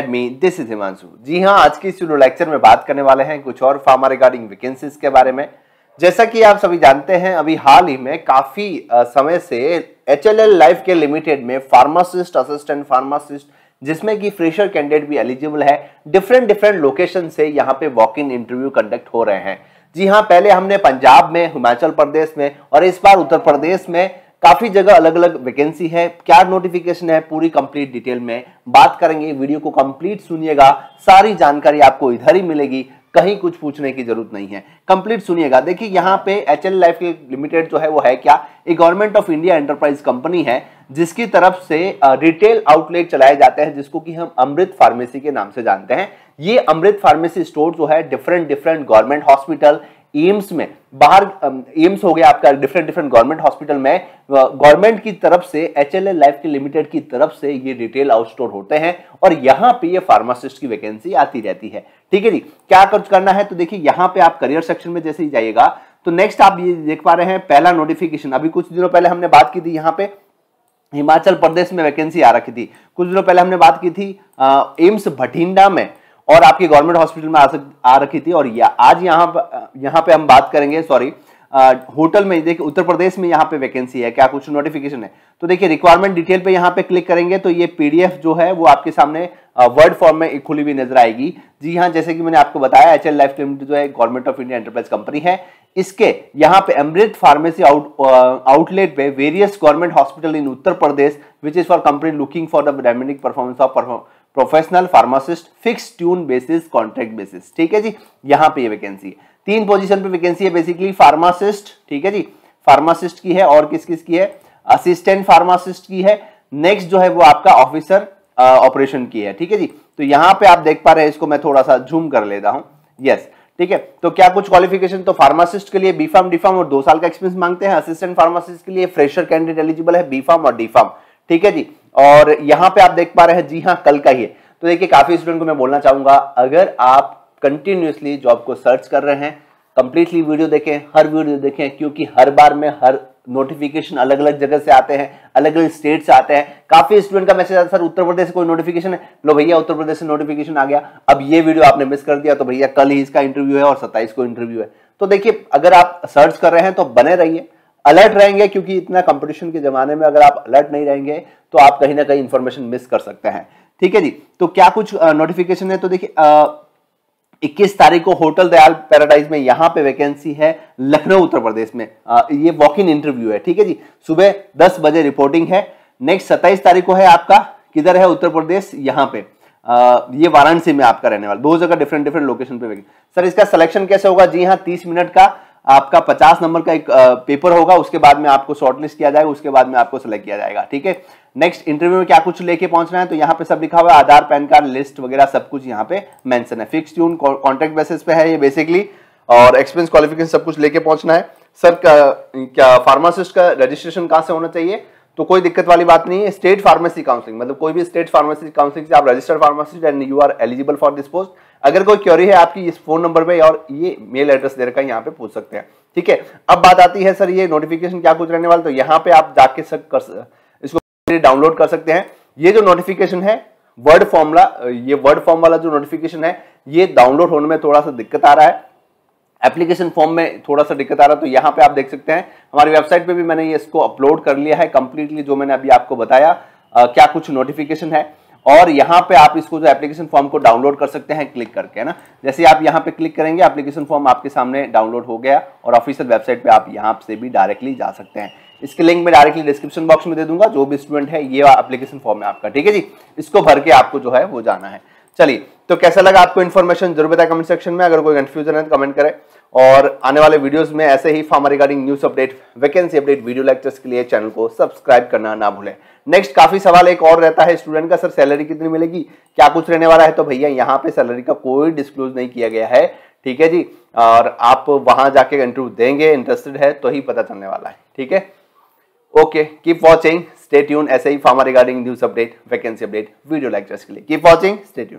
academy this is Himanshu ji हाँ आज की स्टूडियो लेक्चर में बात करने वाले हैं कुछ और फार्मा रिगार्डिंग वैकेंसीज के बारे में जैसा कि आप सभी जानते हैं अभी हाल ही में काफ़ी समय से एच एल एल लाइफ के लिमिटेड में फार्मासिस्ट असिस्टेंट फार्मासिस्ट जिसमें कि फ्रेशर कैंडिडेट भी एलिजिबल है डिफरेंट डिफरेंट लोकेशन से यहाँ पे वॉक इन इंटरव्यू कंडक्ट हो रहे हैं जी हाँ पहले हमने पंजाब में हिमाचल प्रदेश में और इस बार उत्तर प्रदेश में काफ़ी जगह अलग अलग वैकेंसी है क्या नोटिफिकेशन है पूरी कंप्लीट डिटेल में बात करेंगे वीडियो को कंप्लीट सुनिएगा सारी जानकारी आपको इधर ही मिलेगी कहीं कुछ पूछने की जरूरत नहीं है कंप्लीट सुनिएगा देखिए यहाँ पे एच एल लाइफ लिमिटेड जो है वो है क्या एक government of India enterprise company है जिसकी तरफ से रिटेल आउटलेट चलाए जाते हैं जिसको कि हम अमृत फार्मेसी के नाम से जानते हैं ये अमृत फार्मेसी स्टोर जो है different different government hospital AIIMS में बाहर एम्स हो गया आपका डिफरेंट डिफरेंट गवर्नमेंट हॉस्पिटल में गवर्नमेंट की तरफ से एच एल लाइफ के लिमिटेड की तरफ से ये डिटेल आउटस्टोर होते हैं और यहाँ पे ये फार्मासिस्ट की वैकेंसी आती रहती है ठीक है जी क्या कुछ करना है तो देखिए यहाँ पे आप करियर सेक्शन में जैसे ही जाइएगा तो नेक्स्ट आप ये देख पा रहे हैं पहला नोटिफिकेशन अभी कुछ दिनों पहले हमने बात की थी यहाँ पे हिमाचल प्रदेश में वैकेंसी आ रखी थी कुछ दिनों पहले हमने बात की थी एम्स भटिंडा में और आपके गवर्नमेंट हॉस्पिटल में आ सक आ रखी थी और या, आज यहाँ यहाँ पे हम बात करेंगे सॉरी होटल में देखिए उत्तर प्रदेश में यहाँ पे वैकेंसी है क्या कुछ नोटिफिकेशन है तो देखिए रिक्वायरमेंट डिटेल पे यहाँ पे क्लिक करेंगे तो ये पीडीएफ जो है वो आपके सामने वर्ड फॉर्म में खुली हुई नजर आएगी जी हाँ जैसे कि मैंने आपको बताया एच एल लाइफ लिमिटेड जो है government of India enterprise company है इसके यहाँ पे अमृत फार्मेसी आउट आउटलेट पे various government hospital in Uttar Pradesh which is for company looking for the dynamic performance of professional pharmacist fix tune basis contract basis ठीक है जी यहाँ पे ये वैकेंसी है तीन पोजीशन पे वैकेंसी है बेसिकली फार्मासिस्ट ठीक है जी फार्मासिस्ट की है और किस किस की है असिस्टेंट फार्मासिस्ट की है नेक्स्ट जो है वो आपका ऑफिसर ऑपरेशन की है ठीक है जी तो यहाँ पे आप देख पा रहे हैं इसको मैं थोड़ा सा जूम कर लेता हूँ यस ठीक है तो क्या कुछ क्वालिफिकेशन तो फार्मासिस्ट के लिए बी फार्म डी फार्म और दो साल का एक्सपीरियंस मांगते हैं असिस्टेंट फार्मासिस्ट के लिए फ्रेशर कैंडिडेट एलिजिबल है बी फार्म और डी फार्म ठीक है जी और यहां पे आप देख पा रहे हैं जी हाँ कल का ही है तो देखिए काफी स्टूडेंट को मैं बोलना चाहूंगा अगर आप कंटिन्यूसली जॉब को सर्च कर रहे हैं कंप्लीटली वीडियो देखें हर वीडियो देखें क्योंकि हर बार में हर नोटिफिकेशन अलग अलग जगह से आते हैं अलग अलग स्टेट से आते हैं काफी स्टूडेंट का मैसेज आता है सर उत्तर प्रदेश से कोई नोटिफिकेशन है लो भैया उत्तर प्रदेश से नोटिफिकेशन आ गया अब ये वीडियो आपने मिस कर दिया तो भैया कल ही इसका इंटरव्यू है और सत्ताईस को इंटरव्यू है तो देखिए अगर आप सर्च कर रहे हैं तो बने रहिए अलर्ट रहेंगे क्योंकि इतना कंपटीशन के ज़माने में अगर आप अलर्ट नहीं रहेंगे तो आप कहीं ना कहीं इन्फॉर्मेशन मिस कर सकते हैं ठीक है जी तो क्या कुछ नोटिफिकेशन है तो देखिए इक्कीस तारीख को होटल दयाल पैराडाइज में यहाँ पे वैकेंसी है लखनऊ उत्तर प्रदेश में आ, ये वॉक इन इंटरव्यू है ठीक है जी सुबह दस बजे रिपोर्टिंग है नेक्स्ट सत्ताईस तारीख को है आपका किधर है उत्तर प्रदेश यहाँ पे आ, ये वाराणसी में आपका रहने वाला दो जगह डिफरेंट डिफरेंट लोकेशन पे सर इसका सिलेक्शन कैसे होगा जी हाँ तीस मिनट का आपका पचास नंबर का एक पेपर होगा उसके बाद में आपको शॉर्टलिस्ट किया जाएगा उसके बाद में आपको सेलेक्ट किया जाएगा ठीक है नेक्स्ट इंटरव्यू में क्या कुछ लेके पहुंचना है तो यहाँ पे सब लिखा हुआ है आधार पैन कार्ड लिस्ट वगैरह सब कुछ यहाँ पे मेंशन है फिक्स ट्यून कॉन्ट्रैक्ट बेसिस पे है ये बेसिकली और एक्सपीरियंस क्वालिफिकेशन सब कुछ लेके पहुंचना है सर क्या फार्मासिस्ट का रजिस्ट्रेशन कहाँ से होना चाहिए तो कोई दिक्कत वाली बात नहीं है स्टेट फार्मेसी काउंसिलिंग मतलब कोई भी स्टेट फार्मेसी काउंसिलिंग से आप registered pharmacist and you are eligible for this post अगर कोई क्योरी है आपकी इस फोन नंबर पे और ये मेल एड्रेस दे रखा है यहाँ पे पूछ सकते हैं ठीक है अब बात आती है सर ये नोटिफिकेशन क्या कुछ रहने वाला तो यहाँ पे आप जाके सक कर इसको डाउनलोड कर सकते हैं ये जो नोटिफिकेशन है वर्ड फॉर्मला ये वर्ड फॉर्म वाला जो नोटिफिकेशन है ये डाउनलोड होने में थोड़ा सा दिक्कत आ रहा है एप्लीकेशन फॉर्म में थोड़ा सा दिक्कत आ रहा है तो यहाँ पे आप देख सकते हैं हमारी वेबसाइट पे भी मैंने ये इसको अपलोड कर लिया है कंप्लीटली जो मैंने अभी आपको बताया आ, क्या कुछ नोटिफिकेशन है और यहाँ पे आप इसको जो एप्लीकेशन फॉर्म को डाउनलोड कर सकते हैं क्लिक करके है ना जैसे आप यहाँ पे क्लिक करेंगे एप्लीकेशन फॉर्म आपके सामने डाउनलोड हो गया और ऑफिशियल वेबसाइट पे आप यहाँ से भी डायरेक्टली जा सकते हैं इसके लिंक मैं डायरेक्टली डिस्क्रिप्शन बॉक्स में दे दूंगा जो भी स्टूडेंट है ये एप्लीकेशन फॉर्म है आपका ठीक है जी इसको भर के आपको जो है वो जाना है चलिए तो कैसा लगा आपको इन्फॉर्मेशन जरूर बताया कमेंट सेक्शन में अगर कोई कंफ्यूजन है तो कमेंट करें और आने वाले वीडियोस में ऐसे ही pharma regarding news update vacancy update video lectures के लिए चैनल को सब्सक्राइब करना ना भूलें नेक्स्ट काफी सवाल एक और रहता है स्टूडेंट का सर सैलरी कितनी मिलेगी क्या कुछ रहने वाला है तो भैया यहाँ पे सैलरी का कोई डिस्क्लोज नहीं किया गया है ठीक है जी और आप वहां जाके इंटरव्यू देंगे इंटरेस्टेड है तो ही पता चलने वाला है ठीक है ओके कीप वॉचिंग स्टेट्यून ऐसे ही pharma regarding news update vacancy update video lectures के लिए कीप वॉचिंग स्टेट्यून